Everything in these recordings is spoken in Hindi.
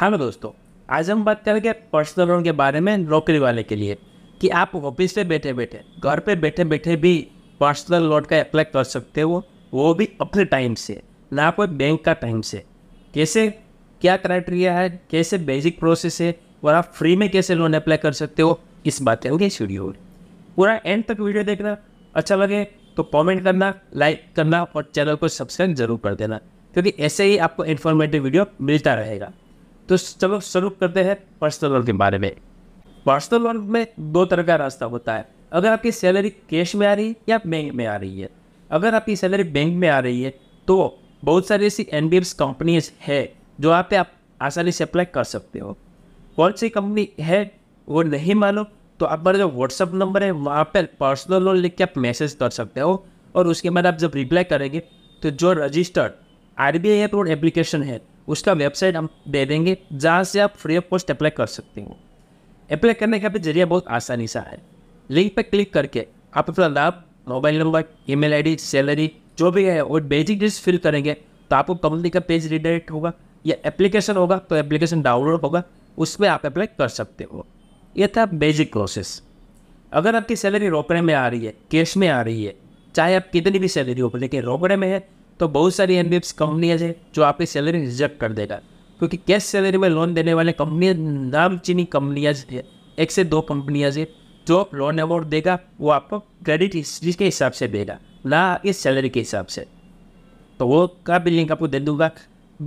हाँ दोस्तों आज हम बात करेंगे पर्सनल लोन के बारे में नौकरी वाले के लिए कि आप ऑफिस पे बैठे बैठे घर पे बैठे बैठे भी पर्सनल लोन का अप्लाई कर सकते हो वो भी अपने टाइम से ना कोई बैंक का टाइम से कैसे क्या क्राइटेरिया है कैसे बेसिक प्रोसेस है और आप फ्री में कैसे लोन अप्लाई कर सकते हो इस बात करेंगे इस वीडियो पूरा एंड तक वीडियो देखना अच्छा लगे तो कमेंट करना लाइक करना और चैनल को सब्सक्राइब जरूर कर देना क्योंकि ऐसे ही आपको इन्फॉर्मेटिव वीडियो मिलता रहेगा तो चलो शुरू करते हैं पर्सनल लोन के बारे में पर्सनल लोन में दो तरह का रास्ता होता है अगर आपकी सैलरी कैश में आ रही है या बैंक में आ रही है अगर आपकी सैलरी बैंक में आ रही है तो बहुत सारी ऐसी एन बी एफ कंपनीज है जो आप पे आप आसानी से अप्लाई कर सकते हो कौन सी कंपनी है वो नहीं मालूम तो आप मेरा जो व्हाट्सअप नंबर है वहाँ पर पर्सनल लोन लिख के आप मैसेज कर सकते हो और उसके बाद आप जब रिप्लाई करेंगे तो जो registered R B I approve application है उसका वेबसाइट हम दे देंगे जहाँ से आप फ्री ऑफ कॉस्ट अप्लाई कर सकते हो अप्लाई करने का भी जरिया बहुत आसानी सा है लिंक पर क्लिक करके आप अपना नाम mobile number email salary जो भी है और बेसिक डिश फिल करेंगे तो आपको कंपनी का पेज रिडायरेक्ट होगा या एप्लीकेशन होगा तो एप्लीकेशन डाउनलोड होगा उसमें आप अप्लाई कर सकते हो यह था बेसिक प्रोसेस अगर आपकी सैलरी रोकड़े में आ रही है कैश में आ रही है चाहे आप कितनी भी सैलरी हो लेकिन रोकड़े में है तो बहुत सारी एन एम कंपनियाँ हैं जो आपकी सैलरी रिजेक्ट कर देगा क्योंकि कैश सैलरी में लोन देने वाले कंपनियाँ नामचीनी कंपनियाँ हैं एक से दो कंपनियाँ हैं जो लोन अमाउंट देगा वो आपको क्रेडिट हिस्ट्री के हिसाब से देगा ना आपकी सैलरी के हिसाब से तो वो का भी लिंक आपको दे दूंगा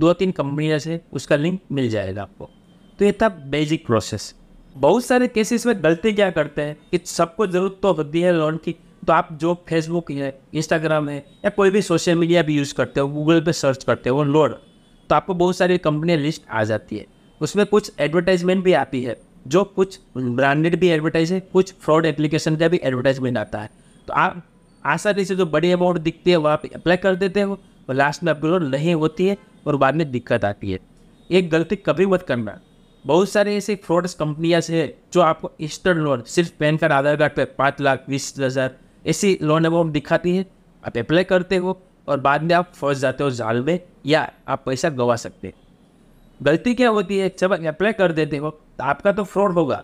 दो तीन कंपनियाँ से उसका लिंक मिल जाएगा आपको तो ये था बेसिक प्रोसेस बहुत सारे केसेस में गलती क्या करते हैं कि सबको ज़रूरत तो होती है लोन की तो आप जो फेसबुक है इंस्टाग्राम है या कोई भी सोशल मीडिया भी यूज़ करते हो गूगल पे सर्च करते हो लोड तो आपको बहुत सारी कंपनियाँ लिस्ट आ जाती है उसमें कुछ एडवर्टाइजमेंट भी आती है जो कुछ ब्रांडेड भी एडवर्टाइज है कुछ फ्रॉड एप्लीकेशन का भी एडवर्टाइजमेंट आता है तो आप आसानी से जो बड़ी अमाउंट दिखती है वो आप अप्लाई कर देते हो और लास्ट में आपकी लोड नहीं होती है और बाद में दिक्कत आती है एक गलती कभी मत करना बहुत सारे ऐसे फ्रॉड्स कंपनियाँ से जो आपको इंस्टेंट लोन सिर्फ पैन कार्ड आधार कार्ड पर पाँच लाख बीस हज़ार ऐसी लोन अमाउंट दिखाती है आप अप्लाई करते हो और बाद में आप फंस जाते हो जाल में या आप पैसा गंवा सकते हैं गलती क्या होती है जब आप अप्लाई कर देते हो तो आपका तो फ्रॉड होगा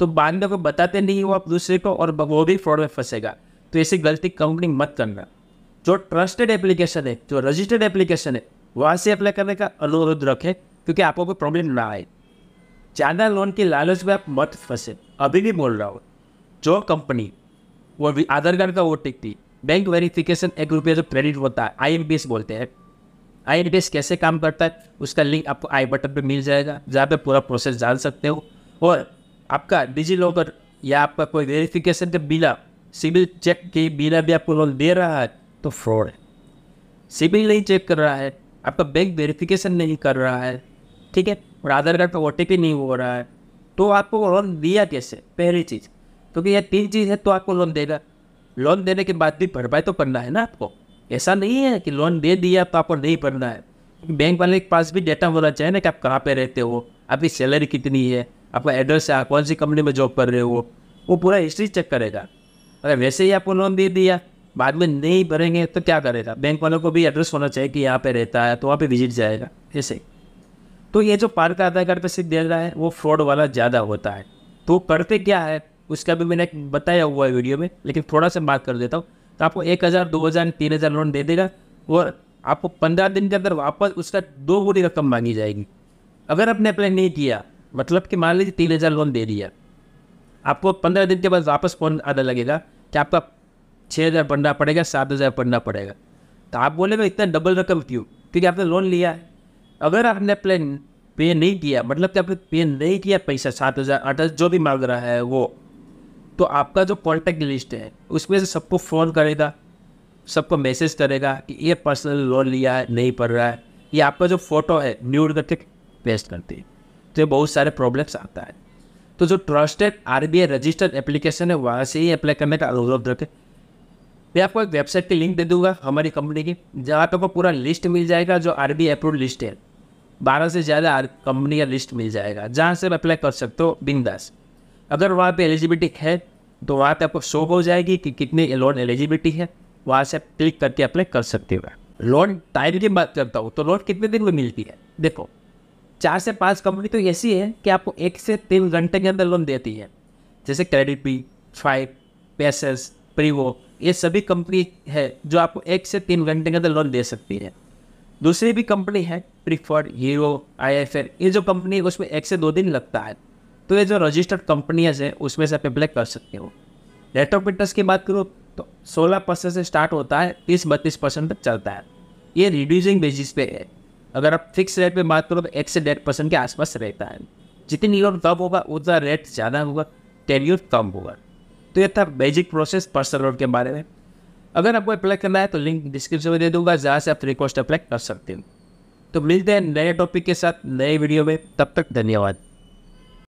तो बाद में कोई बताते नहीं हो आप दूसरे को और वो भी फ्रॉड में फंसेगा तो ऐसी गलती कंपनी मत करना जो ट्रस्टेड एप्लीकेशन है जो रजिस्टर्ड एप्लीकेशन है वहाँ से अप्लाई करने का अनुरोध रखें क्योंकि आपको कोई प्रॉब्लम ना आए ज़्यादा लोन के लालच में आप मत फंसे अभी भी बोल रहा हूँ जो कंपनी वो आधार कार्ड का वो टिक थी बैंक वेरिफिकेशन एक रुपये जो क्रेडिट होता है आई बोलते हैं आई कैसे काम करता है उसका लिंक आपको आई बटन पर मिल जाएगा जहाँ पर पूरा प्रोसेस जान सकते हो और आपका डिजी लॉकर या आपका कोई वेरिफिकेशन के बिना सिविल चेक के बिना भी आपको लोन दे रहा है तो फ्रॉड है सिविल नहीं चेक कर रहा है आपका बैंक वेरिफिकेशन नहीं कर रहा है ठीक है और आधार कार्ड का ओ नहीं हो रहा है तो आपको लोन दिया कैसे पहली चीज़ क्योंकि यह तीन चीज़ है तो आपको लोन देगा लोन देने के बाद भी भरपाई तो करना है ना आपको ऐसा नहीं है कि लोन दे दिया तो आपको नहीं भरना है बैंक वाले के पास भी डेटा होना चाहिए ना कि आप कहाँ पे रहते हो आपकी सैलरी कितनी है आपका एड्रेस है आप कौन सी कंपनी में जॉब कर रहे हो वो पूरा हिस्ट्री चेक करेगा अगर वैसे ही आपको लोन दे दिया बाद में नहीं भरेंगे तो क्या करेगा बैंक वालों को भी एड्रेस होना चाहिए कि यहाँ पे रहता है तो वहाँ पे विजिट जाएगा ऐसे तो ये जो पार्क आधार कार्ड पर सिर्फ दे रहा है वो फ्रॉड वाला ज़्यादा होता है तो करते क्या है उसका भी मैंने बताया हुआ है वीडियो में लेकिन थोड़ा सा बात कर देता हूँ तो आपको एक हज़ार दो हज़ार तीन हज़ार लोन दे देगा और आपको पंद्रह दिन के अंदर वापस उसका दो गुनी रकम मांगी जाएगी अगर आपने अप्लाई नहीं किया मतलब कि मान लीजिए तीन हज़ार लोन दे दिया आपको पंद्रह दिन के बाद वापस फोन आना लगेगा कि आपका छः हज़ार पढ़ना पड़ेगा सात हज़ार पढ़ना पड़ेगा तो आप बोले मैं इतना डबल रकम क्यों क्योंकि आपने लोन लिया है अगर आपने अप्लाई पे नहीं किया मतलब कि आपने पे नहीं किया पैसा सात हज़ार आठ हज़ार जो भी मांग रहा है वो तो आपका जो कॉन्टैक्ट लिस्ट है उसमें से सबको फ़ोन करेगा सबको मैसेज करेगा कि ये पर्सनल लोन लिया है नहीं पड़ रहा है ये आपका जो फ़ोटो है न्यूड करके पेस्ट करती है तो ये बहुत सारे प्रॉब्लम्स आता है तो जो trusted R B I registered application है वहाँ से ही अप्लाई करने का अनुरोध रखें मैं आपको एक वेबसाइट की लिंक दे दूंगा हमारी कंपनी की जहाँ पे आपको पूरा लिस्ट मिल जाएगा जो आर बी अप्रूव लिस्ट है बारह से ज़्यादा कंपनी का लिस्ट मिल जाएगा जहाँ से आप अप्लाई कर सकते हो बिंदास अगर वहाँ पे एलिजिबिलिटी है तो वहाँ पे आपको शो हो जाएगी कि कितनी लोन एलिजिबिलिटी है वहाँ से आप क्लिक करके अप्लाई कर सकते हो लोन टाइम की बात करता हूँ तो लोन कितने दिन में मिलती है देखो चार से पाँच कंपनी तो ऐसी है कि आपको एक से तीन घंटे के अंदर लोन देती है जैसे क्रेडिट बी फाइव पैसेस प्रीवो ये सभी कंपनी है जो आपको एक से तीन घंटे के अंदर लोन दे सकती है दूसरी भी कंपनी है preferred Hero I F L ये जो कंपनी है उसमें एक से दो दिन लगता है तो ये जो रजिस्टर्ड कंपनियाँ हैं उसमें से आप अप्लाई कर सकते हो रेट ऑफ इंटरेस्ट की बात करो तो सोलह परसेंट से स्टार्ट होता है तीस बत्तीस परसेंट तक चलता है ये रिड्यूसिंग बेसिस पे है अगर आप फिक्स रेट पे बात करो तो एक से डेढ़ परसेंट के आसपास रहता है जितनी ईयर कम होगा उतना रेट ज़्यादा होगा टेन्यूर कम होगा तो ये था बेसिक प्रोसेस पर्सनल लोन के बारे में अगर आपको अप्लाई करना है तो लिंक डिस्क्रिप्शन में दे दूंगा जहाँ से आप रिक्वेस्ट अप्लाई कर सकते हो तो मिलते हैं नए टॉपिक के साथ नए वीडियो में तब तक धन्यवाद